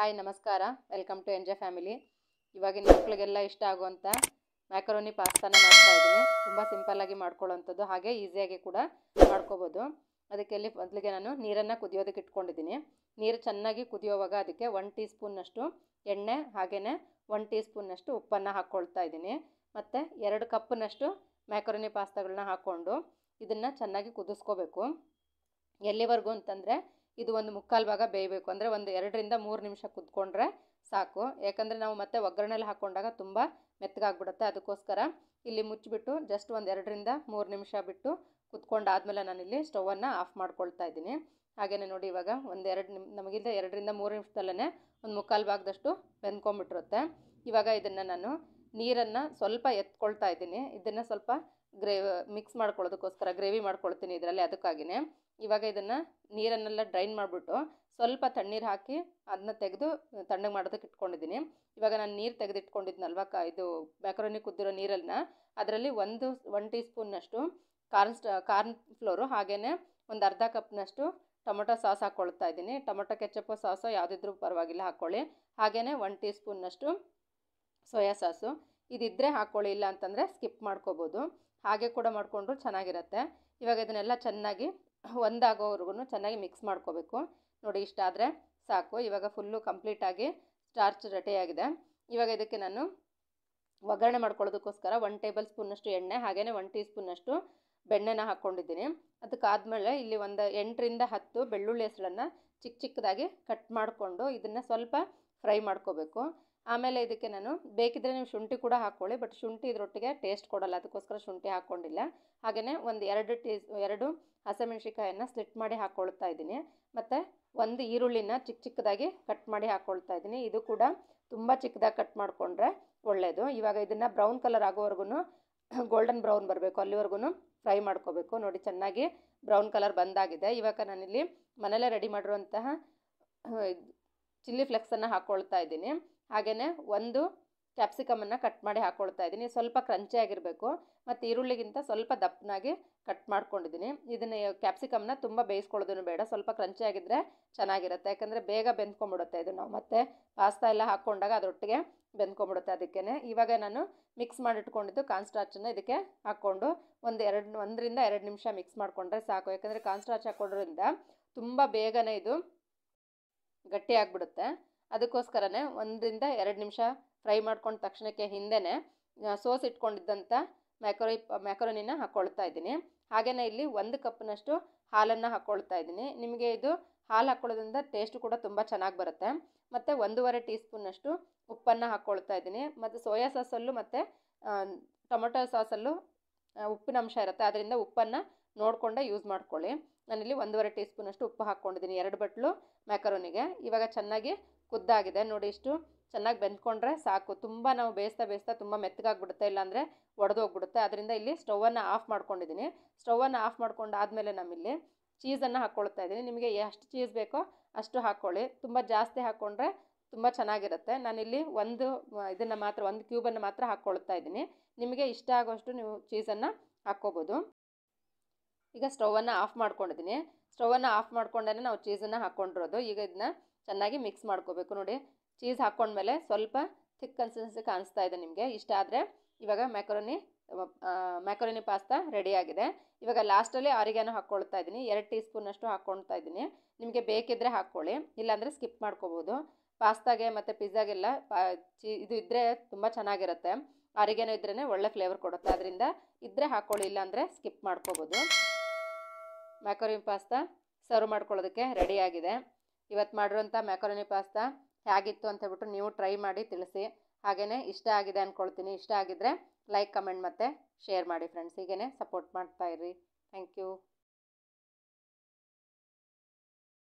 hi ನಮಸ್ಕಾರ welcome to enjoy family ಇವಾಗಿನ ಮಕ್ಕಳಿಗೆಲ್ಲ ಇಷ್ಟ ಆಗುವಂಥ ಮ್ಯಾಕರೋನಿ ಪಾಸ್ತಾನ ಮಾಡ್ತಾ ಇದ್ದೀನಿ ತುಂಬ ಸಿಂಪಲ್ಲಾಗಿ ಮಾಡ್ಕೊಳ್ಳೋವಂಥದ್ದು ಹಾಗೆ ಈಸಿಯಾಗಿ ಕೂಡ ಮಾಡ್ಕೋಬೋದು ಅದಕ್ಕೆ ಇಲ್ಲಿ ಮೊದಲಿಗೆ ನಾನು ನೀರನ್ನು ಕುದಿಯೋದಕ್ಕೆ ಇಟ್ಕೊಂಡಿದ್ದೀನಿ ನೀರು ಚೆನ್ನಾಗಿ ಕುದಿಯೋವಾಗ ಅದಕ್ಕೆ ಒನ್ ಟೀ ಸ್ಪೂನ್ನಷ್ಟು ಎಣ್ಣೆ ಹಾಗೆಯೇ ಒನ್ ಟೀ ಸ್ಪೂನ್ನಷ್ಟು ಉಪ್ಪನ್ನು ಹಾಕ್ಕೊಳ್ತಾ ಇದ್ದೀನಿ ಮತ್ತು ಎರಡು ಕಪ್ಪಿನಷ್ಟು ಮ್ಯಾಕರೋನಿ ಪಾಸ್ತಾಗಳನ್ನ ಹಾಕ್ಕೊಂಡು ಇದನ್ನು ಚೆನ್ನಾಗಿ ಕುದಿಸ್ಕೋಬೇಕು ಎಲ್ಲಿವರೆಗೂ ಅಂತಂದರೆ ಇದು ಒಂದು ಮುಕ್ಕಾಲು ಭಾಗ ಬೇಯಬೇಕು ಅಂದರೆ ಒಂದು ಎರಡರಿಂದ ಮೂರು ನಿಮಿಷ ಕುದ್ಕೊಂಡ್ರೆ ಸಾಕು ಯಾಕಂದರೆ ನಾವು ಮತ್ತೆ ಒಗ್ಗರಣೆಲಿ ಹಾಕ್ಕೊಂಡಾಗ ತುಂಬ ಮೆತ್ತಗಾಗ್ಬಿಡುತ್ತೆ ಅದಕ್ಕೋಸ್ಕರ ಇಲ್ಲಿ ಮುಚ್ಚಿಬಿಟ್ಟು ಜಸ್ಟ್ ಒಂದು ಎರಡರಿಂದ ಮೂರು ನಿಮಿಷ ಬಿಟ್ಟು ನಾನು ನಾನಿಲ್ಲಿ ಸ್ಟೌವನ್ನು ಆಫ್ ಮಾಡ್ಕೊಳ್ತಾ ಇದ್ದೀನಿ ಹಾಗೆಯೇ ನೋಡಿ ಇವಾಗ ಒಂದು ಎರಡು ನಿಮ್ ನಮಗಿಂತ ಎರಡರಿಂದ ಮೂರು ನಿಮಿಷದಲ್ಲೇ ಒಂದು ಮುಕ್ಕಾಲು ಭಾಗದಷ್ಟು ಬೆಂದ್ಕೊಂಬಿಟ್ಟಿರುತ್ತೆ ಇವಾಗ ಇದನ್ನು ನಾನು ನೀರನ್ನು ಸ್ವಲ್ಪ ಎತ್ಕೊಳ್ತಾ ಇದ್ದೀನಿ ಇದನ್ನು ಸ್ವಲ್ಪ ಗ್ರೇ ಮಿಕ್ಸ್ ಮಾಡ್ಕೊಳ್ಳೋದಕ್ಕೋಸ್ಕರ ಗ್ರೇವಿ ಮಾಡ್ಕೊಳ್ತೀನಿ ಇದರಲ್ಲಿ ಅದಕ್ಕಾಗಿನೇ ಇವಾಗ ಇದನ್ನು ನೀರನ್ನೆಲ್ಲ ಡ್ರೈನ್ ಮಾಡಿಬಿಟ್ಟು ಸ್ವಲ್ಪ ತಣ್ಣೀರು ಹಾಕಿ ಅದನ್ನ ತೆಗೆದು ತಣ್ಣಗೆ ಮಾಡೋದಕ್ಕೆ ಇಟ್ಕೊಂಡಿದ್ದೀನಿ ಇವಾಗ ನಾನು ನೀರು ತೆಗೆದಿಟ್ಕೊಂಡಿದ್ನಲ್ವ ಕ ಇದು ಮ್ಯಾಕ್ರೋನಿ ಕುದ್ದಿರೋ ನೀರನ್ನು ಅದರಲ್ಲಿ ಒಂದು ಒನ್ ಟೀ ಸ್ಪೂನ್ನಷ್ಟು ಕಾರ್ನ್ ಸ್ಟ ಕಾರ್ನ್ ಫ್ಲೋರು ಹಾಗೆಯೇ ಒಂದು ಅರ್ಧ ಕಪ್ನಷ್ಟು ಟೊಮೊಟೊ ಸಾಸ್ ಹಾಕ್ಕೊಳ್ತಾ ಇದ್ದೀನಿ ಟೊಮೊಟೊ ಕೆಚ್ಚಪ್ಪು ಸಾಸು ಯಾವುದಿದ್ರೂ ಪರವಾಗಿಲ್ಲ ಹಾಕ್ಕೊಳ್ಳಿ ಹಾಗೆಯೇ ಒನ್ ಟೀ ಸ್ಪೂನ್ನಷ್ಟು ಸೋಯಾ ಸಾಸು ಇದಿದ್ದರೆ ಹಾಕ್ಕೊಳ್ಳಿ ಇಲ್ಲ ಅಂತಂದರೆ ಸ್ಕಿಪ್ ಮಾಡ್ಕೋಬೋದು ಹಾಗೆ ಕೂಡ ಮಾಡಿಕೊಂಡ್ರು ಚೆನ್ನಾಗಿರುತ್ತೆ ಇವಾಗ ಇದನ್ನೆಲ್ಲ ಚೆನ್ನಾಗಿ ಒಂದಾಗೋವರೆಗೂ ಚೆನ್ನಾಗಿ ಮಿಕ್ಸ್ ಮಾಡ್ಕೋಬೇಕು ನೋಡಿ ಇಷ್ಟಾದರೆ ಸಾಕು ಇವಾಗ ಫುಲ್ಲು ಕಂಪ್ಲೀಟಾಗಿ ಸ್ಟಾರ್ಚ್ ರೆಡಿಯಾಗಿದೆ ಇವಾಗ ಇದಕ್ಕೆ ನಾನು ಒಗ್ಗರಣೆ ಮಾಡ್ಕೊಳ್ಳೋದಕ್ಕೋಸ್ಕರ ಒನ್ ಟೇಬಲ್ ಸ್ಪೂನಷ್ಟು ಎಣ್ಣೆ ಹಾಗೆಯೇ ಒನ್ ಟೀ ಸ್ಪೂನಷ್ಟು ಬೆಣ್ಣೆನ ಹಾಕ್ಕೊಂಡಿದ್ದೀನಿ ಅದಕ್ಕಾದಮೇಲೆ ಇಲ್ಲಿ ಒಂದು ಎಂಟರಿಂದ ಹತ್ತು ಬೆಳ್ಳುಳ್ಳಿ ಹೆಸಳನ್ನು ಚಿಕ್ಕ ಚಿಕ್ಕದಾಗಿ ಕಟ್ ಮಾಡಿಕೊಂಡು ಇದನ್ನು ಸ್ವಲ್ಪ ಫ್ರೈ ಮಾಡ್ಕೋಬೇಕು ಆಮೇಲೆ ಇದಕ್ಕೆ ನಾನು ಬೇಕಿದ್ದರೆ ನೀವು ಶುಂಠಿ ಕೂಡ ಹಾಕ್ಕೊಳ್ಳಿ ಬಟ್ ಶುಂಠಿ ಇದರೊಟ್ಟಿಗೆ ಟೇಸ್ಟ್ ಕೊಡಲ್ಲ ಅದಕ್ಕೋಸ್ಕರ ಶುಂಠಿ ಹಾಕ್ಕೊಂಡಿಲ್ಲ ಹಾಗೆಯೇ ಒಂದು ಎರಡು ಟೀ ಎರಡು ಹಸಿಮೆಣ್ಸಿಕಾಯನ್ನು ಸ್ಲಿಟ್ ಮಾಡಿ ಹಾಕ್ಕೊಳ್ತಾ ಇದ್ದೀನಿ ಮತ್ತು ಒಂದು ಈರುಳ್ಳಿನ ಚಿಕ್ಕ ಚಿಕ್ಕದಾಗಿ ಕಟ್ ಮಾಡಿ ಹಾಕ್ಕೊಳ್ತಾ ಇದ್ದೀನಿ ಇದು ಕೂಡ ತುಂಬ ಚಿಕ್ಕದಾಗಿ ಕಟ್ ಮಾಡಿಕೊಂಡ್ರೆ ಒಳ್ಳೆಯದು ಇವಾಗ ಇದನ್ನು ಬ್ರೌನ್ ಕಲರ್ ಆಗೋವರೆಗೂ ಗೋಲ್ಡನ್ ಬ್ರೌನ್ ಬರಬೇಕು ಅಲ್ಲಿವರೆಗೂ ಫ್ರೈ ಮಾಡ್ಕೋಬೇಕು ನೋಡಿ ಚೆನ್ನಾಗಿ ಬ್ರೌನ್ ಕಲರ್ ಬಂದಾಗಿದೆ ಇವಾಗ ನಾನಿಲ್ಲಿ ಮನೇಲೇ ರೆಡಿ ಮಾಡಿರುವಂತಹ ಚಿಲ್ಲಿ ಫ್ಲೆಕ್ಸನ್ನು ಹಾಕ್ಕೊಳ್ತಾ ಇದ್ದೀನಿ ಹಾಗೆಯೇ ಒಂದು ಕ್ಯಾಪ್ಸಿಕಮನ್ನು ಕಟ್ ಮಾಡಿ ಹಾಕ್ಕೊಳ್ತಾ ಇದ್ದೀನಿ ಸ್ವಲ್ಪ ಆಗಿರಬೇಕು ಮತ್ತು ಈರುಳ್ಳಿಗಿಂತ ಸ್ವಲ್ಪ ದಪ್ಪನಾಗಿ ಕಟ್ ಮಾಡ್ಕೊಂಡಿದ್ದೀನಿ ಇದನ್ನು ಕ್ಯಾಪ್ಸಿಕಮ್ನ ತುಂಬ ಬೇಯಿಸ್ಕೊಳ್ಳೋದನ್ನು ಬೇಡ ಸ್ವಲ್ಪ ಕ್ರಂಚಿಯಾಗಿದ್ದರೆ ಚೆನ್ನಾಗಿರುತ್ತೆ ಯಾಕಂದರೆ ಬೇಗ ಬೆಂದ್ಕೊಂಬಿಡುತ್ತೆ ಇದು ನಾವು ಮತ್ತೆ ಪಾಸ್ತಾ ಎಲ್ಲ ಹಾಕ್ಕೊಂಡಾಗ ಅದರೊಟ್ಟಿಗೆ ಬೆಂದ್ಕೊಂಬಿಡುತ್ತೆ ಅದಕ್ಕೇ ಇವಾಗ ನಾನು ಮಿಕ್ಸ್ ಮಾಡಿಟ್ಕೊಂಡಿದ್ದು ಕಾನ್ಸ್ಟ್ರಾಚನ್ನು ಇದಕ್ಕೆ ಹಾಕ್ಕೊಂಡು ಒಂದು ಎರಡು ಒಂದರಿಂದ ಎರಡು ನಿಮಿಷ ಮಿಕ್ಸ್ ಮಾಡಿಕೊಂಡ್ರೆ ಸಾಕು ಯಾಕಂದರೆ ಕಾನ್ಸ್ಟ್ರಾಚ್ ಹಾಕ್ಕೊಡೋದ್ರಿಂದ ತುಂಬ ಬೇಗನೆ ಇದು ಗಟ್ಟಿ ಅದಕ್ಕೋಸ್ಕರನೇ ಒಂದರಿಂದ ಎರಡು ನಿಮಿಷ ಫ್ರೈ ಮಾಡ್ಕೊಂಡ ತಕ್ಷಣಕ್ಕೆ ಹಿಂದೆನೇ ಸೋಸ್ ಇಟ್ಕೊಂಡಿದ್ದಂಥ ಮ್ಯಾಕೊರಿ ಮ್ಯಾಕ್ರೋನಿನ ಹಾಕ್ಕೊಳ್ತಾ ಇದ್ದೀನಿ ಹಾಗೆಯೇ ಇಲ್ಲಿ ಒಂದು ಕಪ್ನಷ್ಟು ಹಾಲನ್ನು ಹಾಕ್ಕೊಳ್ತಾ ಇದ್ದೀನಿ ನಿಮಗೆ ಇದು ಹಾಲು ಹಾಕ್ಕೊಳ್ಳೋದ್ರಿಂದ ಟೇಸ್ಟು ಕೂಡ ತುಂಬ ಚೆನ್ನಾಗಿ ಬರುತ್ತೆ ಮತ್ತು ಒಂದೂವರೆ ಟೀ ಸ್ಪೂನ್ನಷ್ಟು ಉಪ್ಪನ್ನು ಹಾಕ್ಕೊಳ್ತಾ ಇದ್ದೀನಿ ಮತ್ತು ಸೋಯಾ ಸಾಸಲ್ಲೂ ಮತ್ತು ಟೊಮೊಟೊ ಸಾಸಲ್ಲೂ ಉಪ್ಪಿನ ಅಂಶ ಇರುತ್ತೆ ಅದರಿಂದ ಉಪ್ಪನ್ನು ನೋಡಿಕೊಂಡೇ ಯೂಸ್ ಮಾಡ್ಕೊಳ್ಳಿ ನಾನಿಲ್ಲಿ ಒಂದೂವರೆ ಟೀ ಸ್ಪೂನಷ್ಟು ಉಪ್ಪು ಹಾಕ್ಕೊಂಡಿದ್ದೀನಿ ಎರಡು ಬಟ್ಲು ಮ್ಯಾಕರೋನಿಗೆ ಇವಾಗ ಚೆನ್ನಾಗಿ ಕುದ್ದಾಗಿದೆ ನೋಡಿ ಇಷ್ಟು ಚೆನ್ನಾಗಿ ಬೆಂದ್ಕೊಂಡ್ರೆ ಸಾಕು ತುಂಬ ನಾವು ಬೇಯಿಸ್ತಾ ಬೇಯಿಸ್ತಾ ತುಂಬ ಮೆತ್ತಗಾಗ್ಬಿಡುತ್ತೆ ಇಲ್ಲಾಂದರೆ ಒಡೆದೋಗ್ಬಿಡುತ್ತೆ ಅದರಿಂದ ಇಲ್ಲಿ ಸ್ಟೌವನ್ನು ಆಫ್ ಮಾಡ್ಕೊಂಡಿದ್ದೀನಿ ಸ್ಟೌವನ್ನು ಆಫ್ ಮಾಡ್ಕೊಂಡು ನಮ್ಮಿಲ್ಲಿ ಚೀಸನ್ನು ಹಾಕ್ಕೊಳ್ತಾ ಇದ್ದೀನಿ ನಿಮಗೆ ಎಷ್ಟು ಚೀಸ್ ಬೇಕೋ ಅಷ್ಟು ಹಾಕ್ಕೊಳ್ಳಿ ತುಂಬ ಜಾಸ್ತಿ ಹಾಕ್ಕೊಂಡ್ರೆ ತುಂಬ ಚೆನ್ನಾಗಿರುತ್ತೆ ನಾನಿಲ್ಲಿ ಒಂದು ಇದನ್ನು ಮಾತ್ರ ಒಂದು ಕ್ಯೂಬನ್ನು ಮಾತ್ರ ಹಾಕ್ಕೊಳ್ತಾ ಇದ್ದೀನಿ ನಿಮಗೆ ಇಷ್ಟ ಆಗೋಷ್ಟು ನೀವು ಚೀಸನ್ನು ಹಾಕ್ಕೋಬೋದು ಈಗ ಸ್ಟವನ್ನು ಆಫ್ ಮಾಡ್ಕೊಂಡಿದ್ದೀನಿ ಸ್ಟವನ್ನು ಆಫ್ ಮಾಡ್ಕೊಂಡೇ ನಾವು ಚೀಸನ್ನು ಹಾಕ್ಕೊಂಡಿರೋದು ಈಗ ಇದನ್ನ ಚೆನ್ನಾಗಿ ಮಿಕ್ಸ್ ಮಾಡ್ಕೋಬೇಕು ನೋಡಿ ಚೀಸ್ ಹಾಕ್ಕೊಂಡ್ಮೇಲೆ ಸ್ವಲ್ಪ ಥಿಕ್ ಕನ್ಸಿಸ್ಟೆನ್ಸಿ ಕಾಣಿಸ್ತಾ ಇದೆ ನಿಮಗೆ ಇಷ್ಟ ಆದರೆ ಇವಾಗ ಮ್ಯಾಕರೋನಿ ಮ್ಯಾಕರೋನಿ ಪಾಸ್ತಾ ರೆಡಿಯಾಗಿದೆ ಇವಾಗ ಲಾಸ್ಟಲ್ಲಿ ಆರಿಗಾನು ಹಾಕ್ಕೊಳ್ತಾ ಇದ್ದೀನಿ ಎರಡು ಟೀ ಸ್ಪೂನಷ್ಟು ಹಾಕ್ಕೊಳ್ತಾ ಇದ್ದೀನಿ ನಿಮಗೆ ಬೇಕಿದ್ದರೆ ಹಾಕ್ಕೊಳ್ಳಿ ಇಲ್ಲಾಂದರೆ ಸ್ಕಿಪ್ ಮಾಡ್ಕೋಬೋದು ಪಾಸ್ತಾಗೆ ಮತ್ತು ಪಿಜ್ಜಾಗೆಲ್ಲ ಪಾ ಚೀ ಇದು ಇದ್ದರೆ ತುಂಬ ಚೆನ್ನಾಗಿರುತ್ತೆ ಆರಿಗೇನೋ ಇದ್ರೇ ಒಳ್ಳೆ ಫ್ಲೇವರ್ ಕೊಡುತ್ತೆ ಅದರಿಂದ ಇದ್ದರೆ ಹಾಕ್ಕೊಳ್ಳಿ ಇಲ್ಲಾಂದರೆ ಸ್ಕಿಪ್ ಮಾಡ್ಕೋಬೋದು ಮ್ಯಾಕೋರಿನ್ ಪಾಸ್ತಾ ಸರ್ವ್ ಮಾಡ್ಕೊಳ್ಳೋದಕ್ಕೆ ರೆಡಿಯಾಗಿದೆ ಇವತ್ತು ಮಾಡಿರೋಂಥ ಮ್ಯಾಕರೋನಿ ಪಾಸ್ತಾ ಹೇಗಿತ್ತು ಅಂತ ಹೇಳ್ಬಿಟ್ಟು ನೀವು ಟ್ರೈ ಮಾಡಿ ತಿಳಿಸಿ ಹಾಗೆಯೇ ಇಷ್ಟ ಆಗಿದೆ ಅಂದ್ಕೊಳ್ತೀನಿ ಇಷ್ಟ ಆಗಿದ್ದರೆ ಲೈಕ್ ಕಮೆಂಟ್ ಮತ್ತು ಶೇರ್ ಮಾಡಿ ಫ್ರೆಂಡ್ಸ್ ಹೀಗೇ ಸಪೋರ್ಟ್ ಮಾಡ್ತಾ ಇರ್ರಿ ಥ್ಯಾಂಕ್ ಯು